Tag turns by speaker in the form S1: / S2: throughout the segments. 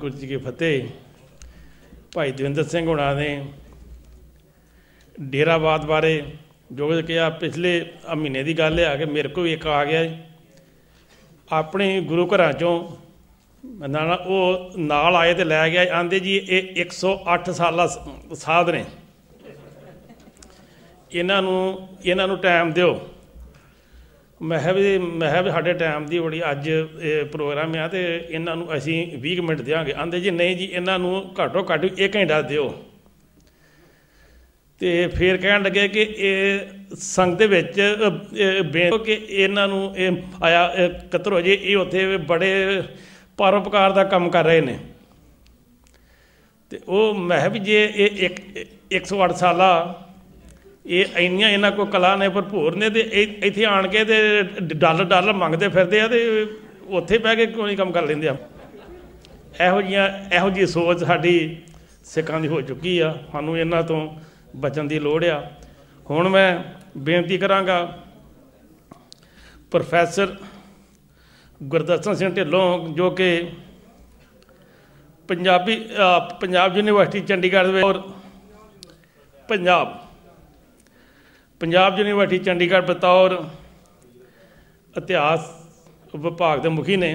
S1: ਵਾਹਿਗੁਰੂ ਜੀ ਕੀ ਫਤਿਹ ਭਾਈ ਦਵਿੰਦਰ ਸਿੰਘ ਹੁਣਾਂ ਨੇ ਡੇਰਾਬਾਦ ਬਾਰੇ ਜੋ ਕਿ ਆ ਪਿਛਲੇ ਮਹੀਨੇ ਦੀ ਗੱਲ ਆ ਕਿ ਮੇਰੇ ਕੋਲ ਵੀ ਇੱਕ ਆ ਗਿਆ ਆਪਣੇ ਗੁਰੂ ਘਰਾਂ ਚੋਂ ਨਾ ਉਹ ਨਾਲ ਆਏ ਤੇ ਲੈ ਗਿਆ ਆਂਦੇ ਜੀ ਇਹ 108 ਸਾਲਾ ਸਾਧ ਨੇ ਇਹਨਾਂ ਨੂੰ ਇਹਨਾਂ ਨੂੰ ਟਾਈਮ ਦਿਓ ਮੈਂ ਕਿਹਾ ਵੀ ਮੈਂ ਵੀ ਸਾਡੇ ਟਾਈਮ ਦੀ ਬੜੀ ਅੱਜ ਇਹ ਪ੍ਰੋਗਰਾਮ ਆ ਤੇ ਇਹਨਾਂ ਨੂੰ ਅਸੀਂ 20 ਮਿੰਟ ਦੇਵਾਂਗੇ ਆਂਦੇ ਜੀ ਨਹੀਂ ਜੀ ਇਹਨਾਂ ਨੂੰ ਘੱਟੋ ਘੱਟ 1 ਘੰਟਾ ਦਿਓ ਤੇ ਫੇਰ ਕਹਿਣ ਲੱਗੇ ਕਿ ਇਹ ਸੰਗ ਦੇ ਵਿੱਚ ਬੇਨ ਕਿ ਇਹਨਾਂ ਨੂੰ ਇਹ ਆਇਆ ਕਤਰ ਹੋ ਜੇ ਇਹ ਉੱਥੇ ਬੜੇ ਪਰਉਪਕਾਰ ਦਾ ਕੰਮ ਕਰ ਰਹੇ ਨੇ ਤੇ ਉਹ ਮੈਂ ਵੀ ਜੇ ਇਹ 108 ਸਾਲਾ ਇਹ ਇੰਨੀਆਂ ਇਹਨਾਂ ਕੋ ਕਲਾ ਨੇ ਭਰਪੂਰ ਨੇ ਤੇ ਇੱਥੇ ਆਣ ਕੇ ਤੇ ਡਾਲਰ ਡਾਲਰ ਮੰਗਦੇ ਫਿਰਦੇ ਆ ਤੇ ਉੱਥੇ ਬਹਿ ਕੇ ਕਿਉਂ ਨਹੀਂ ਕੰਮ ਕਰ ਲੈਂਦੇ ਆ ਇਹੋ ਜੀਆਂ ਇਹੋ ਜੀ ਸੋਚ ਸਾਡੀ ਸਿੱਖਾਂ ਦੀ ਹੋ ਚੁੱਕੀ ਆ ਸਾਨੂੰ ਇਹਨਾਂ ਤੋਂ ਬਚਣ ਦੀ ਲੋੜ ਆ ਹੁਣ ਮੈਂ ਬੇਨਤੀ ਕਰਾਂਗਾ ਪ੍ਰੋਫੈਸਰ ਗੁਰਦਰਸ਼ਨ ਸਿੰਘ ਢਿੱਲੋਂ ਜੋ ਕਿ ਪੰਜਾਬੀ ਪੰਜਾਬ ਯੂਨੀਵਰਸਿਟੀ ਚੰਡੀਗੜ੍ਹ ਦੇ ਔਰ ਪੰਜਾਬ ਪੰਜਾਬ ਯੂਨੀਵਰਸਿਟੀ ਚੰਡੀਗੜ੍ਹ ਬਤੌਰ ਇਤਿਹਾਸ ਵਿਭਾਗ ਦੇ ਮੁਖੀ ਨੇ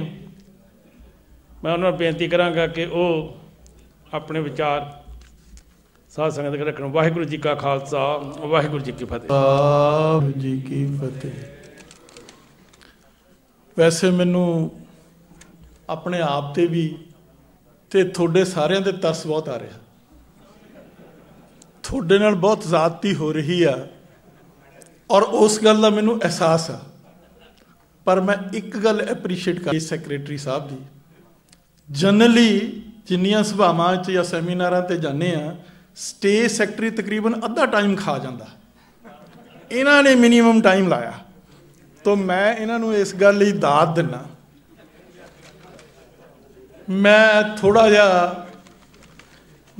S1: ਮੈਂ ਉਹਨਾਂ ਨੂੰ ਬੇਨਤੀ ਕਰਾਂਗਾ ਕਿ ਉਹ ਆਪਣੇ ਵਿਚਾਰ ਸਾਧ ਸੰਗਤ ਦੇ ਰੱਖਣ ਵਾਹਿਗੁਰੂ ਜੀ ਕਾ ਖਾਲਸਾ ਵਾਹਿਗੁਰੂ ਜੀ ਕੀ ਫਤਿਹ
S2: ਵਾਹਿਗੁਰੂ ਜੀ ਕੀ ਫਤਿਹ ਵੈਸੇ ਮੈਨੂੰ ਆਪਣੇ ਆਪ ਤੇ ਵੀ ਤੇ ਤੁਹਾਡੇ ਸਾਰਿਆਂ ਦੇ ਤਰਸ ਬਹੁਤ ਆ ਰਿਹਾ ਤੁਹਾਡੇ ਨਾਲ ਬਹੁਤ ਜ਼ਾਤੀ ਹੋ ਰਹੀ ਆ ਔਰ ਉਸ ਗੱਲ ਦਾ ਮੈਨੂੰ ਅਹਿਸਾਸ ਆ ਪਰ ਮੈਂ ਇੱਕ ਗੱਲ ਐਪਰੀਸ਼ੀਏਟ ਕਰ ਸੈਕਟਰੀ ਸਾਹਿਬ ਦੀ ਜਨਰਲੀ ਜਿੰਨੀਆਂ ਸਭਾਵਾਂ ਵਿੱਚ ਜਾਂ ਸੈਮੀਨਾਰਾਂ ਤੇ ਜਾਂਦੇ ਆ ਸਟੇ ਸੈਕਟਰੀ ਤਕਰੀਬਨ ਅੱਧਾ ਟਾਈਮ ਖਾ ਜਾਂਦਾ ਇਹਨਾਂ ਨੇ ਮਿਨੀਮਮ ਟਾਈਮ ਲਾਇਆ ਤੋਂ ਮੈਂ ਇਹਨਾਂ ਨੂੰ ਇਸ ਗੱਲ ਲਈ ਦਾਤ ਦਿੰਨਾ ਮੈਂ ਥੋੜਾ ਜਿਹਾ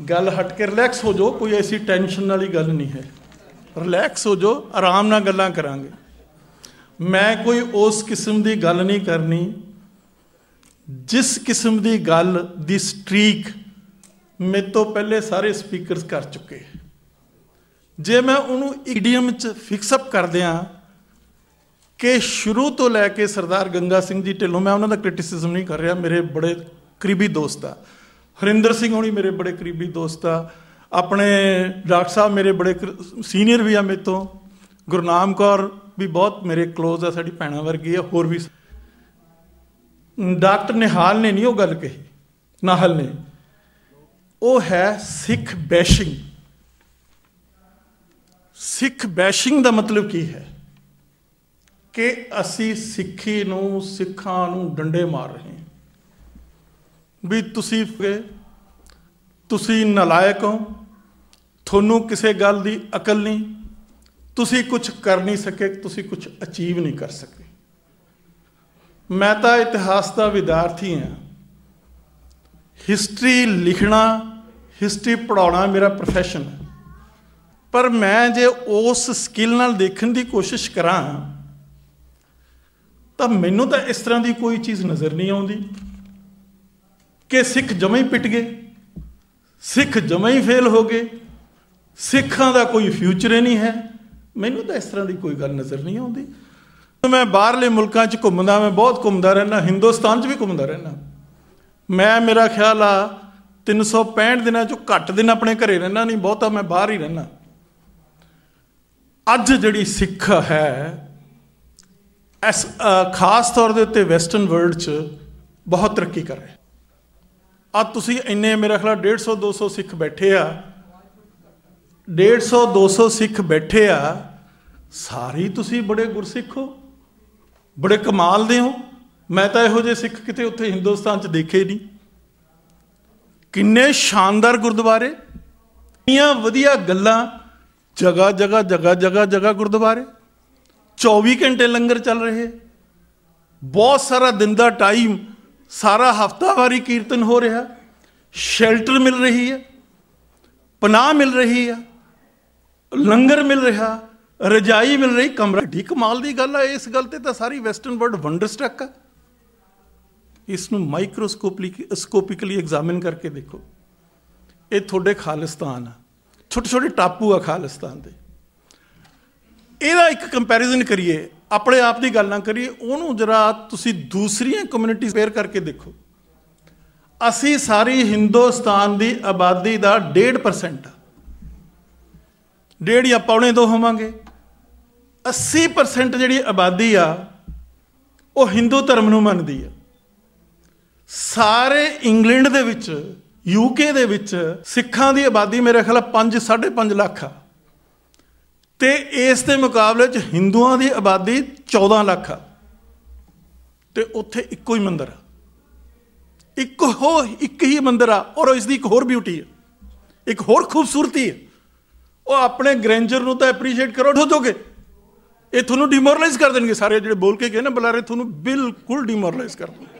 S2: ਗੱਲ ਹਟ ਕੇ ਰਿਲੈਕਸ ਹੋ ਜਾਓ ਕੋਈ ਐਸੀ ਟੈਨਸ਼ਨ ਵਾਲੀ ਗੱਲ ਨਹੀਂ ਹੈ ਰਿਲੈਕਸ ਹੋ ਜਾਓ ਆਰਾਮ ਨਾਲ ਗੱਲਾਂ ਕਰਾਂਗੇ ਮੈਂ ਕੋਈ ਉਸ ਕਿਸਮ ਦੀ ਗੱਲ ਨਹੀਂ ਕਰਨੀ ਜਿਸ ਕਿਸਮ ਦੀ ਗੱਲ ਦੀ ਸਟ੍ਰੀਕ ਮੇਰੇ ਤੋਂ ਪਹਿਲੇ ਸਾਰੇ ਸਪੀਕਰਸ ਕਰ ਚੁੱਕੇ ਜੇ ਮੈਂ ਉਹਨੂੰ ਇਡੀਅਮ 'ਚ ਫਿਕਸ ਅਪ ਕਰ ਦਿਆਂ ਕਿ ਸ਼ੁਰੂ ਤੋਂ ਲੈ ਕੇ ਸਰਦਾਰ ਗੰਗਾ ਸਿੰਘ ਜੀ ਢਿੱਲੋਂ ਮੈਂ ਉਹਨਾਂ ਦਾ ਕ੍ਰਿਟਿਸਿਜ਼ਮ ਨਹੀਂ ਕਰ ਰਿਹਾ ਮੇਰੇ ਬੜੇ ਕਰੀਬੀ ਦੋਸਤ ਆ ਹਰਿੰਦਰ ਸਿੰਘ ਹੋਣੀ ਮੇਰੇ ਬੜੇ ਕਰੀਬੀ ਦੋਸਤ ਆ ਆਪਣੇ ਡਾਕਟਰ ਸਾਹਿਬ ਮੇਰੇ ਬੜੇ ਸੀਨੀਅਰ ਵੀ ਆ ਮੇਤੋਂ ਗੁਰਨਾਮ ਕੌਰ ਵੀ ਬਹੁਤ ਮੇਰੇ ক্লোਜ਼ ਆ ਸਾਡੀ ਭੈਣਾ ਵਰਗੀ ਆ ਹੋਰ ਵੀ ਡਾਕਟਰ ਨਿਹਾਲ ਨੇ ਨਹੀਂ ਉਹ ਗੱਲ ਕਹੀ ਨਾਹਲ ਨੇ ਉਹ ਹੈ ਸਿੱਖ ਬੈਸ਼ਿੰਗ ਸਿੱਖ ਬੈਸ਼ਿੰਗ ਦਾ ਮਤਲਬ ਕੀ ਹੈ ਕਿ ਅਸੀਂ ਸਿੱਖੀ ਨੂੰ ਸਿੱਖਾਂ ਨੂੰ ਡੰਡੇ ਮਾਰ ਰਹੇ ਹਾਂ ਵੀ ਤੁਸੀਂ ਤੁਸੀਂ ਨਲਾਇਕ ਹੋ ਤੁਹਾਨੂੰ ਕਿਸੇ ਗੱਲ ਦੀ ਅਕਲ ਨਹੀਂ ਤੁਸੀਂ ਕੁਝ ਕਰ ਨਹੀਂ ਸਕੇ ਤੁਸੀਂ ਕੁਝ ਅਚੀਵ ਨਹੀਂ ਕਰ ਸਕੇ ਮੈਂ ਤਾਂ ਇਤਿਹਾਸ ਦਾ ਵਿਦਿਆਰਥੀ ਹਾਂ ਹਿਸਟਰੀ ਲਿਖਣਾ ਹਿਸਟਰੀ ਪੜਾਉਣਾ ਮੇਰਾ ਪ੍ਰੋਫੈਸ਼ਨ ਹੈ ਪਰ ਮੈਂ ਜੇ ਉਸ ਸਕਿੱਲ ਨਾਲ ਦੇਖਣ ਦੀ ਕੋਸ਼ਿਸ਼ ਕਰਾਂ ਤਾਂ ਮੈਨੂੰ ਤਾਂ ਇਸ ਤਰ੍ਹਾਂ ਦੀ ਕੋਈ ਚੀਜ਼ ਨਜ਼ਰ ਨਹੀਂ ਆਉਂਦੀ ਕਿ ਸਿੱਖ ਜਮੇ ਹੀ ਪਿਟ ਗਏ ਸਿੱਖ ਜਮੇ ਹੀ ਫੇਲ ਹੋ ਗਏ ਸਿੱਖਾਂ ਦਾ ਕੋਈ ਫਿਊਚਰ ਹੀ ਨਹੀਂ ਹੈ ਮੈਨੂੰ ਤਾਂ ਇਸ ਤਰ੍ਹਾਂ ਦੀ ਕੋਈ ਗੱਲ ਨਜ਼ਰ ਨਹੀਂ ਆਉਂਦੀ ਮੈਂ ਬਾਹਰਲੇ ਮੁਲਕਾਂ 'ਚ ਘੁੰਮਦਾ ਮੈਂ ਬਹੁਤ ਘੁੰਮਦਾ ਰਹਿਣਾ ਹਿੰਦੁਸਤਾਨ 'ਚ ਵੀ ਘੁੰਮਦਾ ਰਹਿਣਾ ਮੈਂ ਮੇਰਾ ਖਿਆਲ ਆ 365 ਦਿਨਾਂ 'ਚੋਂ ਘੱਟ ਦਿਨ ਆਪਣੇ ਘਰੇ ਰਹਿਣਾ ਨਹੀਂ ਬਹੁਤਾ ਮੈਂ ਬਾਹਰ ਹੀ ਰਹਿਣਾ ਅੱਜ ਜਿਹੜੀ ਸਿੱਖ ਹੈ ਇਸ ਖਾਸ ਤੌਰ ਦੇ ਉੱਤੇ ਵੈਸਟਰਨ ਵਰਲਡ 'ਚ ਬਹੁਤ ਤਰੱਕੀ ਕਰ ਰਿਹਾ ਆ ਤੁਸੀਂ ਇੰਨੇ ਮੇਰਾ ਖਿਆਲ 150 200 ਸਿੱਖ ਬੈਠੇ ਆ 150 200 ਸਿੱਖ ਬੈਠੇ ਆ ਸਾਰੇ ਤੁਸੀਂ ਬੜੇ ਗੁਰਸਿੱਖ ਹੋ ਬੜੇ ਕਮਾਲ ਦੇ ਹੋ ਮੈਂ ਤਾਂ ਇਹੋ ਜਿਹੇ ਸਿੱਖ ਕਿਤੇ ਉੱਥੇ ਹਿੰਦੁਸਤਾਨ 'ਚ ਦੇਖੇ ਨਹੀਂ ਕਿੰਨੇ ਸ਼ਾਨਦਾਰ ਗੁਰਦੁਆਰੇ ਕਿੰਨੀਆਂ ਵਧੀਆ ਗੱਲਾਂ ਜਗਾ ਜਗਾ ਜਗਾ ਜਗਾ ਜਗਾ ਗੁਰਦੁਆਰੇ 24 ਘੰਟੇ ਲੰਗਰ ਚੱਲ ਰਹੇ ਬਹੁਤ ਸਾਰਾ ਦਿਨ ਦਾ ਟਾਈਮ ਸਾਰਾ ਹਫਤਾਵਾਰੀ ਕੀਰਤਨ ਹੋ ਰਿਹਾ ਸ਼ੈਲਟਰ ਮਿਲ ਰਹੀ ਹੈ ਪਨਾਹ ਮਿਲ ਰਹੀ ਹੈ ਲੰਗਰ ਮਿਲ ਰਿਹਾ ਰਜਾਈ ਮਿਲ ਰਹੀ ਕਮਰਾ ਢੀ ਕਮਾਲ ਦੀ ਗੱਲ ਆ ਇਸ ਗੱਲ ਤੇ ਤਾਂ ਸਾਰੀ ਵੈਸਟਰਨ ਵਰਲਡ ਵੰਡਰਸਟੱਕ ਆ ਇਸ ਨੂੰ ਮਾਈਕਰੋਸਕੋਪਲੀ ਸਕੋਪਿਕਲੀ ਐਗਜ਼ਾਮਿਨ ਕਰਕੇ ਦੇਖੋ ਇਹ ਤੁਹਾਡੇ ਖਾਲਿਸਤਾਨ ਆ ਛੋਟੇ ਛੋਟੇ ਟਾਪੂ ਆ ਖਾਲਿਸਤਾਨ ਦੇ ਇਹਦਾ ਇੱਕ ਕੰਪੈਰੀਜ਼ਨ ਕਰੀਏ ਆਪਣੇ ਆਪ ਦੀ ਗੱਲ ਨਾ ਕਰੀਏ ਉਹਨੂੰ ਜਰਾ ਤੁਸੀਂ ਦੂਸਰੀਆਂ ਕਮਿਊਨਿਟੀ ਸਪੇਅਰ ਕਰਕੇ ਦੇਖੋ ਅਸੀਂ ਸਾਰੀ ਹਿੰਦੁਸਤਾਨ ਦੀ ਆਬਾਦੀ ਦਾ 1.5% ਆ ਡੇਢ ਜਾਂ ਪੌਣੇ 2 ਹੋਵਾਂਗੇ 80% ਜਿਹੜੀ ਆਬਾਦੀ ਆ ਉਹ ਹਿੰਦੂ ਧਰਮ ਨੂੰ ਮੰਨਦੀ ਆ ਸਾਰੇ ਇੰਗਲੈਂਡ ਦੇ ਵਿੱਚ ਯੂਕੇ ਦੇ ਵਿੱਚ ਸਿੱਖਾਂ ਦੀ ਆਬਾਦੀ ਮੇਰੇ ਖਿਆਲ 5 5.5 ਲੱਖ ਆ ਤੇ ਇਸ ਦੇ ਮੁਕਾਬਲੇ 'ਚ ਹਿੰਦੂਆਂ ਦੀ ਆਬਾਦੀ 14 ਲੱਖ ਆ ਤੇ ਉੱਥੇ ਇੱਕੋ ਹੀ ਮੰਦਿਰ ਆ ਇੱਕੋ ਇੱਕ ਹੀ ਮੰਦਿਰ ਆ ਔਰ ਇਸ ਦੀ ਇੱਕ ਹੋਰ ਬਿਊਟੀ ਆ ਇੱਕ ਹੋਰ ਖੂਬਸੂਰਤੀ ਆ ਉਹ ਆਪਣੇ ਗ੍ਰੈਂਜਰ ਨੂੰ ਤਾਂ ਐਪਰੀਸ਼ੀਏਟ ਕਰੋ ਠੋਜੋਗੇ ਇਹ ਤੁਹਾਨੂੰ ਡੀਮੋਰਲਾਈਜ਼ ਕਰ ਦੇਣਗੇ ਸਾਰੇ ਜਿਹੜੇ ਬੋਲ ਕੇ ਗਏ ਨਾ ਬੁਲਾਰੇ ਤੁਹਾਨੂੰ ਬਿਲਕੁਲ ਡੀਮੋਰਲਾਈਜ਼ ਕਰ ਦੇਣਗੇ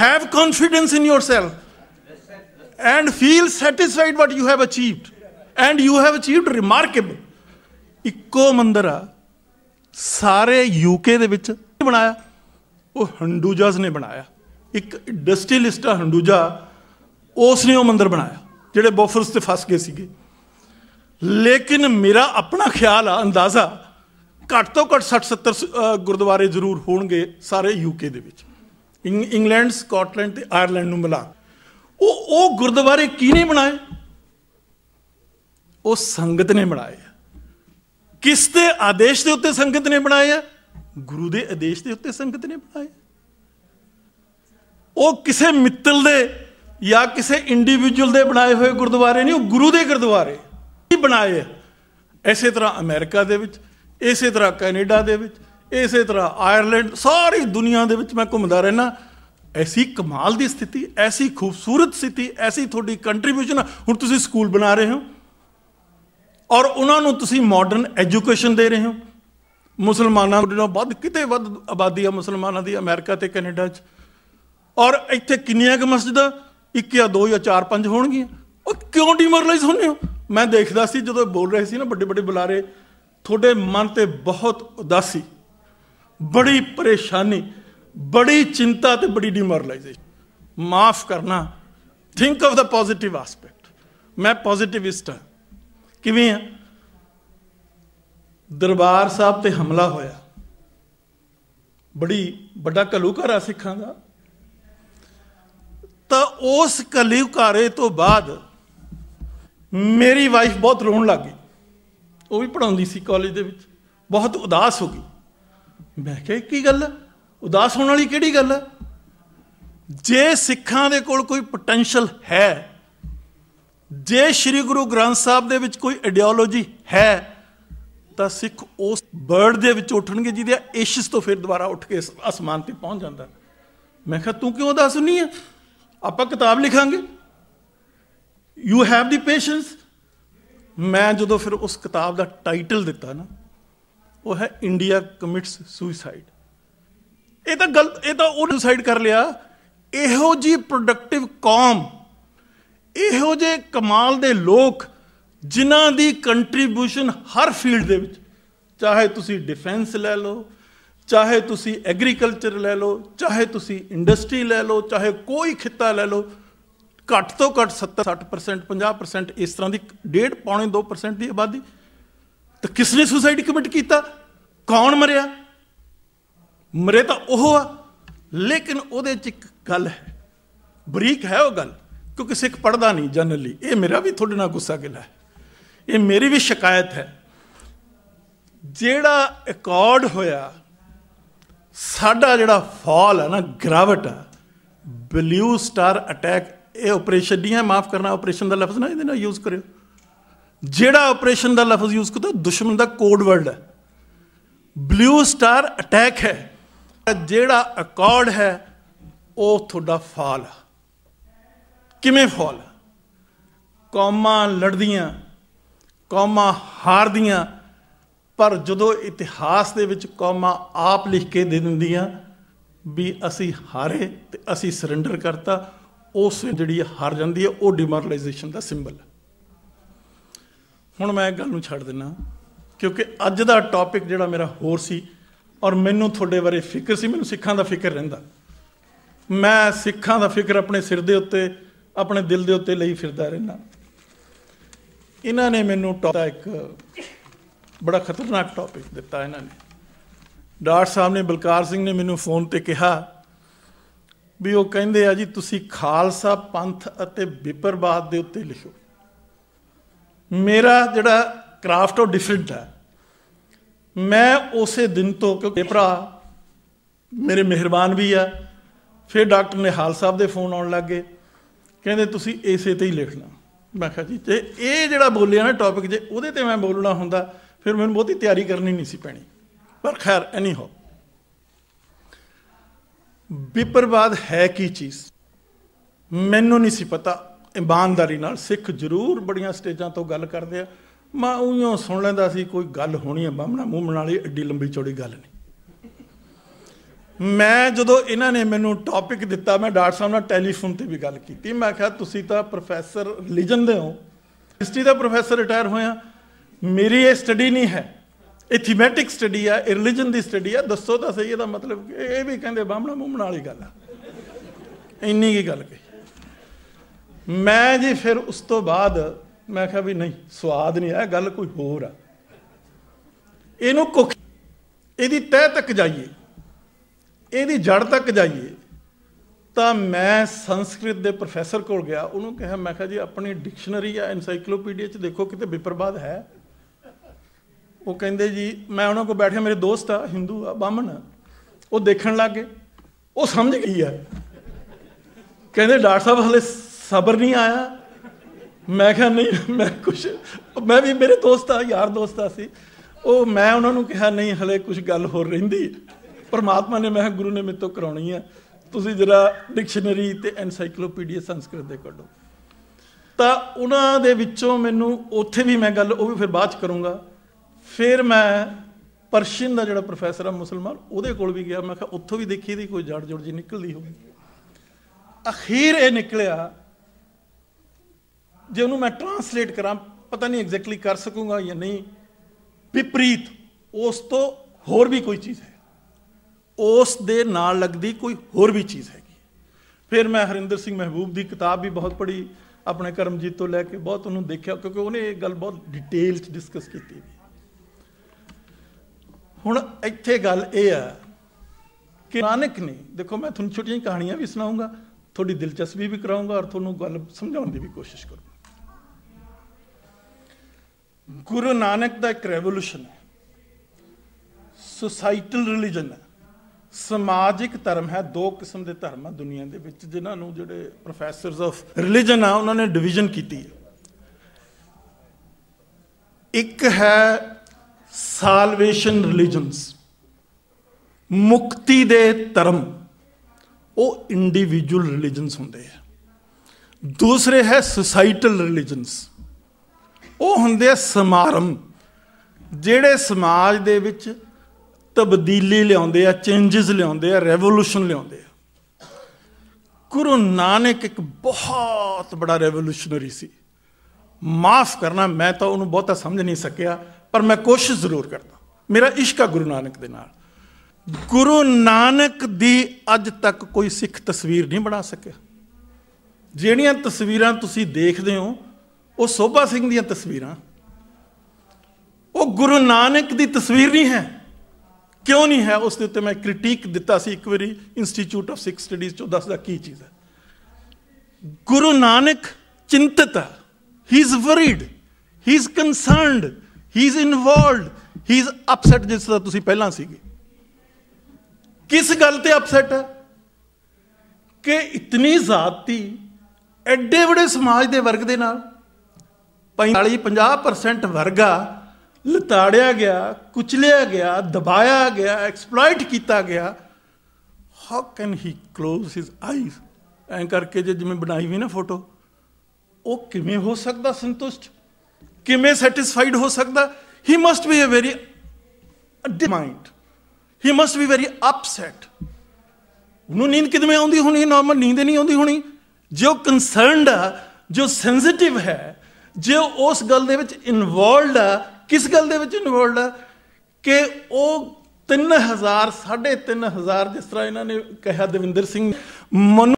S2: have confidence in yourself and feel satisfied what you have achieved and you have achieved remarkable ਇੱਕੋ ਮੰਦਰ ਆ ਸਾਰੇ ਯੂਕੇ ਦੇ ਵਿੱਚ ਬਣਾਇਆ ਉਹ ਹੰਡੂਜਾਸ ਨੇ ਬਣਾਇਆ ਇੱਕ ਇੰਡਸਟਰੀਲਿਸਟ ਹੰਡੂਜਾ ਉਸ ਨੇ ਉਹ ਮੰਦਰ ਬਣਾਇਆ ਜਿਹੜੇ ਬਫਰਸ ਤੇ ਫਸ ਗਏ ਸੀਗੇ ਲੇਕਿਨ ਮੇਰਾ ਆਪਣਾ ਖਿਆਲ ਆ ਅੰਦਾਜ਼ਾ ਘੱਟ ਤੋਂ ਘੱਟ 60 70 ਗੁਰਦੁਆਰੇ ਜ਼ਰੂਰ ਹੋਣਗੇ ਸਾਰੇ ਯੂਕੇ ਦੇ ਵਿੱਚ ਇੰਗਲੈਂਡ ਸਕਾਟਲੈਂਡ ਤੇ ਆਇਰਲੈਂਡ ਨੂੰ ਮਿਲਾ ਉਹ ਉਹ ਗੁਰਦੁਆਰੇ ਕਿਹਨੇ ਬਣਾਏ ਉਹ ਸੰਗਤ ਨੇ ਬਣਾਏ ਕਿਸ ਦੇ ਆਦੇਸ਼ ਦੇ ਉੱਤੇ ਸੰਗਤ ਨੇ ਬਣਾਏ ਆ ਗੁਰੂ ਦੇ ਆਦੇਸ਼ ਦੇ ਉੱਤੇ ਸੰਗਤ ਨੇ ਬਣਾਏ ਉਹ ਕਿਸੇ ਮਿੱਤਲ ਦੇ ਜਾਂ ਕਿਸੇ ਇੰਡੀਵਿਜੂਅਲ ਦੇ ਬਣਾਏ ਹੋਏ ਗੁਰਦੁਆਰੇ ਨਹੀਂ ਉਹ ਗੁਰੂ ਦੇ ਗੁਰਦੁਆਰੇ ਹੀ ਬਣਾਏ ਐਸੇ ਤਰ੍ਹਾਂ ਅਮਰੀਕਾ ਦੇ ਵਿੱਚ ਇਸੇ ਤਰ੍ਹਾਂ ਕੈਨੇਡਾ ਦੇ ਵਿੱਚ ਇਸੇ ਤਰ੍ਹਾਂ ਆਇਰਲੈਂਡ ਸਾਰੀ ਦੁਨੀਆ ਦੇ ਵਿੱਚ ਮੈਂ ਘੁੰਮਦਾ ਰਹਿਣਾ ਐਸੀ ਕਮਾਲ ਦੀ ਸਥਿਤੀ ਐਸੀ ਖੂਬਸੂਰਤ ਸਥਿਤੀ ਐਸੀ ਤੁਹਾਡੀ ਕੰਟਰੀਬਿਊਸ਼ਨ ਹੁਣ ਤੁਸੀਂ ਸਕੂਲ ਬਣਾ ਰਹੇ ਹੋ ਔਰ ਉਹਨਾਂ ਨੂੰ ਤੁਸੀਂ ਮਾਡਰਨ ਐਜੂਕੇਸ਼ਨ ਦੇ ਰਹੇ ਹੋ ਮੁਸਲਮਾਨਾਂ ਨਾਲੋਂ ਵੱਧ ਕਿਤੇ ਵੱਧ ਆਬਾਦੀ ਆ ਮੁਸਲਮਾਨਾਂ ਦੀ ਅਮਰੀਕਾ ਤੇ ਕੈਨੇਡਾ 'ਚ ਔਰ ਇੱਥੇ ਕਿੰਨੀਆਂ ਕੁ ਮਸਜਿਦਾਂ 1 ਜਾਂ 2 ਜਾਂ 4 5 ਹੋਣਗੀਆਂ ਉਹ ਕਿਉਂ ਡੀਮੋਰਲਾਈਜ਼ ਹੋਣੇ ਹੋ ਮੈਂ ਦੇਖਦਾ ਸੀ ਜਦੋਂ ਬੋਲ ਰਹੇ ਸੀ ਨਾ ਵੱਡੇ ਵੱਡੇ ਬੁਲਾਰੇ ਤੁਹਾਡੇ ਮਨ ਤੇ ਬਹੁਤ ਉਦਾਸੀ ਬੜੀ ਪਰੇਸ਼ਾਨੀ ਬੜੀ ਚਿੰਤਾ ਤੇ ਬੜੀ ਡਿਮੋਰਲਾਈਜ਼ੇਸ਼ਨ ਮਾਫ ਕਰਨਾ think of the positive aspect ਮੈਂ ਪੋਜ਼ਿਟਿਵਿਸਟ ਹਾਂ ਕਿਵੇਂ ਆ ਦਰਬਾਰ ਸਾਹਿਬ ਤੇ ਹਮਲਾ ਹੋਇਆ ਬੜੀ ਵੱਡਾ ਕਲੂਕਾਰਾ ਸਿੱਖਾਂ ਦਾ ਤਾਂ ਉਸ ਕਲੂਕਾਰੇ ਤੋਂ ਬਾਅਦ ਮੇਰੀ ਵਾਈਫ ਬਹੁਤ ਰੋਣ ਲੱਗ ਗਈ ਉਹ ਵੀ ਪੜਾਉਂਦੀ ਸੀ ਕਾਲਜ ਦੇ ਵਿੱਚ ਬਹੁਤ ਉਦਾਸ ਹੋ ਗਈ ਮੈਂ ਕਿਹਾ ਕੀ ਗੱਲ ਹੈ ਉਦਾਸ ਹੋਣ ਵਾਲੀ ਕਿਹੜੀ ਗੱਲ ਹੈ ਜੇ ਸਿੱਖਾਂ ਦੇ ਕੋਲ ਕੋਈ ਪੋਟੈਂਸ਼ੀਅਲ ਹੈ ਜੇ ਸ੍ਰੀ ਗੁਰੂ ਗ੍ਰੰਥ ਸਾਹਿਬ ਦੇ ਵਿੱਚ ਕੋਈ ਆਈਡੀਓਲੋਜੀ ਹੈ ਤਾਂ ਸਿੱਖ ਉਸ ਬਰਡ ਦੇ ਵਿੱਚ ਉੱਠਣਗੇ ਜਿਹਦੇ ਏਸ਼ਸ ਤੋਂ ਫਿਰ ਦੁਬਾਰਾ ਉੱਠ ਕੇ ਅਸਮਾਨ ਤੇ ਪਹੁੰਚ ਜਾਂਦਾ ਮੈਂ ਕਿਹਾ ਤੂੰ ਕਿਉਂ ਦੱਸ ਨਹੀਂ ਆ ਆਪਾਂ ਕਿਤਾਬ ਲਿਖਾਂਗੇ ਯੂ ਹੈਵ ਦੀ ਪੇਸ਼ੈਂਸ ਮੈਂ ਜਦੋਂ ਫਿਰ ਉਸ ਕਿਤਾਬ ਦਾ ਟਾਈਟਲ ਦਿੱਤਾ ਨਾ ਉਹ ਹੈ ਇੰਡੀਆ ਕਮਿਟਸ ਸੁਸਾਈਡ ਇਹ ਤਾਂ ਗਲਤ ਇਹ ਤਾਂ ਉਹ ਸੁਇਸਾਈਡ ਕਰ ਲਿਆ ਇਹੋ ਜੀ ਪ੍ਰੋਡਕਟਿਵ ਕੌਮ ਇਹੋ ਜੇ ਕਮਾਲ ਦੇ ਲੋਕ ਜਿਨ੍ਹਾਂ ਦੀ ਕੰਟਰੀਬਿਊਸ਼ਨ ਹਰ ਫੀਲਡ ਦੇ ਵਿੱਚ ਚਾਹੇ ਤੁਸੀਂ ਡਿਫੈਂਸ ਲੈ ਲਓ ਚਾਹੇ ਤੁਸੀਂ ਐਗਰੀਕਲਚਰ ਲੈ ਲਓ ਚਾਹੇ ਤੁਸੀਂ ਇੰਡਸਟਰੀ ਲੈ ਲਓ ਚਾਹੇ ਕੋਈ ਖਿੱਤਾ ਲੈ ਲਓ ਘੱਟ ਤੋਂ ਘੱਟ 70 60% 50% ਇਸ ਤਰ੍ਹਾਂ ਦੀ ਡੇਢ ਪੌਣੇ 2% ਦੀ ਆਬਾਦੀ ਤਾਂ ਕਿਸ ਨੇ ਸੁਸਾਈਡ ਕਮਿਟ ਕੀਤਾ ਕੌਣ ਮਰਿਆ ਮਰੇ ਤਾਂ ਉਹ ਆ ਲੇਕਿਨ ਉਹਦੇ ਚ ਇੱਕ ਗੱਲ ਹੈ ਬਰੀਕ ਹੈ ਉਹ ਗੱਲ ਕਿਉਂਕਿ ਸਿੱਖ ਪੜਦਾ ਨਹੀਂ ਜਨਰਲੀ ਇਹ ਮੇਰਾ ਵੀ ਤੁਹਾਡੇ ਨਾਲ ਗੁੱਸਾ ਗਿਲਾ ਹੈ ਇਹ ਮੇਰੀ ਵੀ ਸ਼ਿਕਾਇਤ ਹੈ ਜਿਹੜਾ ਰਿਕਾਰਡ ਹੋਇਆ ਸਾਡਾ ਜਿਹੜਾ ਫਾਲ ਹੈ ਨਾ ਗ੍ਰੈਵਿਟ ਬਲੂ ਸਟਾਰ ਅਟੈਕ ਇਹ ਆਪਰੇਸ਼ਨ ਨਹੀਂ ਹੈ ਮਾਫ ਕਰਨਾ ਆਪਰੇਸ਼ਨ ਦਾ ਲਫ਼ਜ਼ ਨਾ ਇਹਦੇ ਨਾਲ ਯੂਜ਼ ਕਰਿਓ ਜਿਹੜਾ ਆਪਰੇਸ਼ਨ ਦਾ ਲਫ਼ਜ਼ ਯੂਜ਼ ਕਰਦਾ ਦੁਸ਼ਮਣ ਦਾ ਕੋਡ ਵਰਡ ਹੈ ਬਲੂ ਸਟਾਰ ਅਟੈਕ ਹੈ ਜਿਹੜਾ ਅਕੋਰਡ ਹੈ ਉਹ ਤੁਹਾਡਾ ਫਾਲ ਕਿਵੇਂ ਫਾਲ ਕੌਮਾਂ ਲੜਦੀਆਂ ਕੌਮਾਂ ਹਾਰਦੀਆਂ ਪਰ ਜਦੋਂ ਇਤਿਹਾਸ ਦੇ ਵਿੱਚ ਕੌਮਾਂ ਆਪ ਲਿਖ ਕੇ ਦੇ ਦਿੰਦੀਆਂ ਵੀ ਅਸੀਂ ਹਾਰੇ ਤੇ ਅਸੀਂ ਸਰੈਂਡਰ ਕਰਤਾ ਉਸ ਜਿਹੜੀ ਹਾਰ ਜਾਂਦੀ ਹੈ ਉਹ ਡਿਮੋਰਲਾਈਜੇਸ਼ਨ ਦਾ ਸਿੰਬਲ ਹੈ ਹੁਣ ਮੈਂ ਗੱਲ ਨੂੰ ਛੱਡ ਦਿੰਨਾ ਕਿਉਂਕਿ ਅੱਜ ਦਾ ਟੌਪਿਕ ਜਿਹੜਾ ਮੇਰਾ ਹੋਰ ਸੀ ਔਰ ਮੈਨੂੰ ਤੁਹਾਡੇ ਬਾਰੇ ਫਿਕਰ ਸੀ ਮੈਨੂੰ ਸਿੱਖਾਂ ਦਾ ਫਿਕਰ ਰਹਿੰਦਾ ਮੈਂ ਸਿੱਖਾਂ ਦਾ ਫਿਕਰ ਆਪਣੇ ਸਿਰ ਦੇ ਉੱਤੇ ਆਪਣੇ ਦਿਲ ਦੇ ਉੱਤੇ ਲਈ ਫਿਰਦਾ ਰਹਿਣਾ ਇਹਨਾਂ ਨੇ ਮੈਨੂੰ ਟੌਪਿਕ ਇੱਕ ਬੜਾ ਖਤਰਨਾਕ ਟੌਪਿਕ ਦਿੱਤਾ ਇਹਨਾਂ ਨੇ ਡਾਕਟਰ ਸਾਹਿਬ ਨੇ ਬਲਕਾਰ ਸਿੰਘ ਨੇ ਮੈਨੂੰ ਫੋਨ ਤੇ ਕਿਹਾ ਵੀ ਉਹ ਕਹਿੰਦੇ ਆ ਜੀ ਤੁਸੀਂ ਖਾਲਸਾ ਪੰਥ ਅਤੇ ਵਿਪਰਵਾਦ ਦੇ ਉੱਤੇ ਲਿਖੋ ਮੇਰਾ ਜਿਹੜਾ ਕਰਾਫਟ ਉਹ ਡਿਫਰੈਂਟ ਹੈ ਮੈਂ ਉਸੇ ਦਿਨ ਤੋਂ ਕਿਉਂਕਿ ਭਰਾ ਮੇਰੇ ਮਿਹਰਬਾਨ ਵੀ ਆ ਫਿਰ ਡਾਕਟਰ ਨਿਹਾਲ ਸਾਹਿਬ ਦੇ ਫੋਨ ਆਉਣ ਲੱਗੇ ਕਹਿੰਦੇ ਤੁਸੀਂ ਇਸੇ ਤੇ ਹੀ ਲਿਖਣਾ ਮੈਂ ਕਿਹਾ ਜੀ ਤੇ ਇਹ ਜਿਹੜਾ ਬੋਲਿਆ ਨਾ ਟੌਪਿਕ ਜੇ ਉਹਦੇ ਤੇ ਮੈਂ ਬੋਲਣਾ ਹੁੰਦਾ ਫਿਰ ਮੈਨੂੰ ਬਹੁਤੀ ਤਿਆਰੀ ਕਰਨੀ ਨਹੀਂ ਸੀ ਪੈਣੀ ਪਰ ਖੈਰ ਐਨੀ ਹੋ ਵਿਪਰਵਾਦ ਹੈ ਕੀ ਚੀਜ਼ ਮੈਨੂੰ ਨਹੀਂ ਸੀ ਪਤਾ ਇਮਾਨਦਾਰੀ ਨਾਲ ਸਿੱਖ ਜ਼ਰੂਰ ਬੜੀਆਂ ਸਟੇਜਾਂ ਤੋਂ ਗੱਲ ਕਰਦੇ ਆ ਮੈਂ ਉਹੀਓ ਸੁਣ ਲੈਂਦਾ ਸੀ ਕੋਈ ਗੱਲ ਹੋਣੀ ਹੈ ਬਾਹਮਣਾ ਮੂੰਹ ਵਾਲੀ ਐਡੀ ਲੰਬੀ ਚੌੜੀ ਗੱਲ ਨਹੀਂ ਮੈਂ ਜਦੋਂ ਇਹਨਾਂ ਨੇ ਮੈਨੂੰ ਟੌਪਿਕ ਦਿੱਤਾ ਮੈਂ ਡਾਕਟਰ ਸਾਹਿਬ ਨਾਲ ਟੈਲੀਫੋਨ ਤੇ ਵੀ ਗੱਲ ਕੀਤੀ ਮੈਂ ਕਿਹਾ ਤੁਸੀਂ ਤਾਂ ਪ੍ਰੋਫੈਸਰ ਰਿਲੀਜਨ ਦੇ ਹੋ ਹਿਸਟਰੀ ਦਾ ਪ੍ਰੋਫੈਸਰ ਰਿਟਾਇਰ ਹੋਇਆ ਮੇਰੀ ਇਹ ਸਟੱਡੀ ਨਹੀਂ ਹੈ ਇਹ ਥੀਮੈਟਿਕ ਸਟੱਡੀ ਆ ਇਹ ਰਿਲੀਜਨ ਦੀ ਸਟੱਡੀ ਆ ਦੱਸੋ ਤਾਂ ਸਹੀ ਇਹਦਾ ਮਤਲਬ ਇਹ ਵੀ ਕਹਿੰਦੇ ਬਾਹਮਣਾ ਮੂਮਣਾ ਵਾਲੀ ਗੱਲ ਆ ਇੰਨੀ ਕੀ ਗੱਲ ਕਹੀ ਮੈਂ ਜੀ ਫਿਰ ਉਸ ਤੋਂ ਬਾਅਦ ਮੈਂ ਕਿਹਾ ਵੀ ਨਹੀਂ ਸਵਾਦ ਨਹੀਂ ਆਇਆ ਗੱਲ ਕੋਈ ਹੋਰ ਆ ਇਹਨੂੰ ਕੁੱਖ ਇਹਦੀ ਤਹਿ ਤੱਕ ਜਾਈਏ ਇਹਦੀ ਜੜ ਤੱਕ ਜਾਈਏ ਤਾਂ ਮੈਂ ਸੰਸਕ੍ਰਿਤ ਦੇ ਪ੍ਰੋਫੈਸਰ ਕੋਲ ਗਿਆ ਉਹਨੂੰ ਕਿਹਾ ਮੈਂ ਕਿਹਾ ਜੀ ਆਪਣੀ ਡਿਕਸ਼ਨਰੀ ਆ ਐਨਸਾਈਕਲੋਪੀਡੀਆ 'ਚ ਦੇਖੋ ਕਿਤੇ ਵਿਪਰਵਾਦ ਹੈ ਉਹ ਕਹਿੰਦੇ ਜੀ ਮੈਂ ਉਹਨਾਂ ਕੋਲ ਬੈਠੇ ਮੇਰੇ ਦੋਸਤ ਆ ਹਿੰਦੂ ਆ ਬਾਹਮਣ ਆ ਉਹ ਦੇਖਣ ਲੱਗ ਗਏ ਉਹ ਸਮਝ ਗਈ ਆ ਕਹਿੰਦੇ ਡਾਕਟਰ ਸਾਹਿਬ ਹਲੇ ਸਬਰ ਨਹੀਂ ਆਇਆ ਮੈਂ ਕਿਹਾ ਨਹੀਂ ਮੈਂ ਕੁਝ ਮੈਂ ਵੀ ਮੇਰੇ ਦੋਸਤ ਆ ਯਾਰ ਦੋਸਤ ਆ ਸੀ ਉਹ ਮੈਂ ਉਹਨਾਂ ਨੂੰ ਕਿਹਾ ਨਹੀਂ ਹਲੇ ਕੁਝ ਗੱਲ ਹੋਰ ਰਹਿੰਦੀ ਪਰਮਾਤਮਾ ਨੇ ਮੈਂ ਗੁਰੂ ਨੇ ਮੇਰੇ ਤੋਂ ਕਰਾਉਣੀ ਆ ਤੁਸੀਂ ਜਰਾ ਡਿਕਸ਼ਨਰੀ ਤੇ ਐਨਸਾਈਕਲੋਪੀਡੀਆ ਸੰਸਕ੍ਰਿਤ ਦੇ ਕੱਢੋ ਤਾਂ ਉਹਨਾਂ ਦੇ ਵਿੱਚੋਂ ਮੈਨੂੰ ਉੱਥੇ ਵੀ ਮੈਂ ਗੱਲ ਉਹ ਵੀ ਫਿਰ ਬਾਅਦ ਚ ਕਰੂੰਗਾ ਫਿਰ ਮੈਂ ਪਰਸ਼ਿੰਦ ਦਾ ਜਿਹੜਾ ਪ੍ਰੋਫੈਸਰ ਆ ਮੁਸਲਮਾਨ ਉਹਦੇ ਕੋਲ ਵੀ ਗਿਆ ਮੈਂ ਕਿਹਾ ਉੱਥੋਂ ਵੀ ਦੇਖੀ ਦੀ ਕੋਈ ਜੜ ਜੁੜ ਜੀ ਨਿਕਲਦੀ ਹੋਵੇ ਅਖੀਰ ਇਹ ਨਿਕਲਿਆ ਜੇ ਉਹਨੂੰ ਮੈਂ ਟਰਾਂਸਲੇਟ ਕਰਾਂ ਪਤਾ ਨਹੀਂ ਐਗਜ਼ੈਕਟਲੀ ਕਰ ਸਕੂੰਗਾ ਜਾਂ ਨਹੀਂ ਵਿਪਰੀਤ ਉਸ ਤੋਂ ਹੋਰ ਵੀ ਕੋਈ ਚੀਜ਼ ਹੈ ਉਸ ਦੇ ਨਾਲ ਲੱਗਦੀ ਕੋਈ ਹੋਰ ਵੀ ਚੀਜ਼ ਹੈਗੀ ਫਿਰ ਮੈਂ ਹਰਿੰਦਰ ਸਿੰਘ ਮਹਿਬੂਬ ਦੀ ਕਿਤਾਬ ਵੀ ਬਹੁਤ ਪੜ੍ਹੀ ਆਪਣੇ ਕਰਮਜੀਤ ਤੋਂ ਲੈ ਕੇ ਬਹੁਤ ਉਹਨੂੰ ਦੇਖਿਆ ਕਿਉਂਕਿ ਉਹਨੇ ਇਹ ਗੱਲ ਬਹੁਤ ਡਿਟੇਲ 'ਚ ਡਿਸਕਸ ਕੀਤੀ ਵੀ ਹੁਣ ਇੱਥੇ ਗੱਲ ਇਹ ਆ ਕਿ ਨਾਨਕ ਨੇ ਦੇਖੋ ਮੈਂ ਤੁਹਾਨੂੰ ਛੋਟੀਆਂ ਕਹਾਣੀਆਂ ਵੀ ਸੁਣਾਉਂਗਾ ਤੁਹਾਡੀ ਦਿਲਚਸਪੀ ਵੀ ਕਰਾਉਂਗਾ ਔਰ ਤੁਹਾਨੂੰ ਗੱਲ ਸਮਝਾਉਣ ਦੀ ਵੀ ਕੋਸ਼ਿਸ਼ ਕਰੂੰਗਾ ਗੁਰੂ ਨਾਨਕ ਦਾ ਇੱਕ ਰੈਵੋਲੂਸ਼ਨ ਹੈ ਸੋਸਾਇਟਲ ਰਿਲੀਜਨ ਹੈ ਸਮਾਜਿਕ ਧਰਮ ਹੈ ਦੋ ਕਿਸਮ ਦੇ ਧਰਮ ਆ ਦੁਨੀਆ ਦੇ ਵਿੱਚ ਜਿਨ੍ਹਾਂ ਨੂੰ ਜਿਹੜੇ ਪ੍ਰੋਫੈਸਰਸ ਆਫ ਰਿਲੀਜਨ ਆ ਉਹਨਾਂ ਨੇ ਡਿਵੀਜ਼ਨ ਕੀਤੀ ਹੈ ਇੱਕ ਹੈ ਸਾਲਵੇਸ਼ਨ ਰਿਲੀਜੀਅਨਸ ਮੁਕਤੀ ਦੇ ਧਰਮ ਉਹ ਇੰਡੀਵਿਜੂਅਲ ਰਿਲੀਜੀਅਨਸ ਹੁੰਦੇ ਆ ਦੂਸਰੇ ਹੈ ਸੋਸਾਇਟਲ ਰਿਲੀਜੀਅਨਸ ਉਹ ਹੁੰਦੇ ਆ ਸਮਾਰਮ ਜਿਹੜੇ ਸਮਾਜ ਦੇ ਵਿੱਚ ਤਬਦੀਲੀ ਲਿਆਉਂਦੇ ਆ ਚੇਂਜਸ ਲਿਆਉਂਦੇ ਆ ਰੈਵੋਲੂਸ਼ਨ ਲਿਆਉਂਦੇ ਆ ਗੁਰੂ ਨਾਨਕ ਇੱਕ ਬਹੁਤ ਬੜਾ ਰੈਵੋਲੂਸ਼ਨਰੀ ਸੀ ਮਾਫ ਕਰਨਾ ਮੈਂ ਤਾਂ ਉਹਨੂੰ ਬਹੁਤਾ ਸਮਝ ਨਹੀਂ ਸਕਿਆ ਪਰ ਮੈਂ ਕੋਸ਼ਿਸ਼ ਜ਼ਰੂਰ ਕਰਦਾ ਮੇਰਾ ਇਸ਼ਕ ਆ ਗੁਰੂ ਨਾਨਕ ਦੇ ਨਾਲ ਗੁਰੂ ਨਾਨਕ ਦੀ ਅੱਜ ਤੱਕ ਕੋਈ ਸਿੱਖ ਤਸਵੀਰ ਨਹੀਂ ਬਣਾ ਸਕਿਆ ਜਿਹੜੀਆਂ ਤਸਵੀਰਾਂ ਤੁਸੀਂ ਦੇਖਦੇ ਹੋ ਉਹ ਸੋਭਾ ਸਿੰਘ ਦੀਆਂ ਤਸਵੀਰਾਂ ਉਹ ਗੁਰੂ ਨਾਨਕ ਦੀ ਤਸਵੀਰ ਨਹੀਂ ਹੈ ਕਿਉਂ ਨਹੀਂ ਹੈ ਉਸ ਦੇ ਉੱਤੇ ਮੈਂ ਕ੍ਰਿਟਿਕ ਦਿੱਤਾ ਸੀ ਇੱਕ ਵਾਰੀ ਇੰਸਟੀਚਿਊਟ ਆਫ ਸਿੱਖ ਸਟੱਡੀਜ਼ ਚੋਂ ਦੱਸਦਾ ਕੀ ਚੀਜ਼ ਹੈ ਗੁਰੂ ਨਾਨਕ ਚਿੰਤਤ he is worried he is concerned he is involved he is upset ਜਿਸ ਦਾ ਤੁਸੀਂ ਪਹਿਲਾਂ ਸੀਗੇ ਕਿਸ ਗੱਲ ਤੇ ਅਪਸੈਟ ਹੈ ਕਿ ਇਤਨੀ ਜ਼ਾਤੀ ਐਡੇ ਵੱਡੇ ਸਮਾਜ ਦੇ ਵਰਗ ਦੇ ਨਾਲ 45 50% ਵਰਗਾ ਲਤਾੜਿਆ ਗਿਆ ਕੁਚਲਿਆ ਗਿਆ ਦਬਾਇਆ ਗਿਆ ਐਕਸਪਲੋਇਟ ਕੀਤਾ ਗਿਆ how can he close his eyes ਐਂ ਕਰਕੇ ਜੇ ਜਿਵੇਂ ਬਣਾਈ ਵੀ ਨਾ ਫੋਟੋ ਉਹ ਕਿਵੇਂ ਹੋ ਸਕਦਾ ਸੰਤੁਸ਼ਟ ਕਿਵੇਂ ਸੈਟੀਸਫਾਈਡ ਹੋ ਸਕਦਾ he must be a very mind he must be very upset ਉਹਨੂੰ ਨੀਂਦ ਕਿਦਵੇਂ ਆਉਂਦੀ ਹੋਣੀ ਨਾਰਮਲ ਨੀਂਦ ਨਹੀਂ ਆਉਂਦੀ ਹੋਣੀ ਜੋ ਕਨਸਰਨਡ ਆ ਜੋ ਸੈਂਸਿਟਿਵ ਹੈ ਜੋ ਉਸ ਗੱਲ ਦੇ ਵਿੱਚ ਇਨਵੋਲਡ ਆ ਕਿਸ ਗੱਲ ਦੇ ਵਿੱਚ ਇਨਵੋਲਡ ਆ ਕਿ ਉਹ 3000 3500 ਜਿਸ ਤਰ੍ਹਾਂ ਇਹਨਾਂ ਨੇ ਕਿਹਾ ਦਵਿੰਦਰ ਸਿੰਘ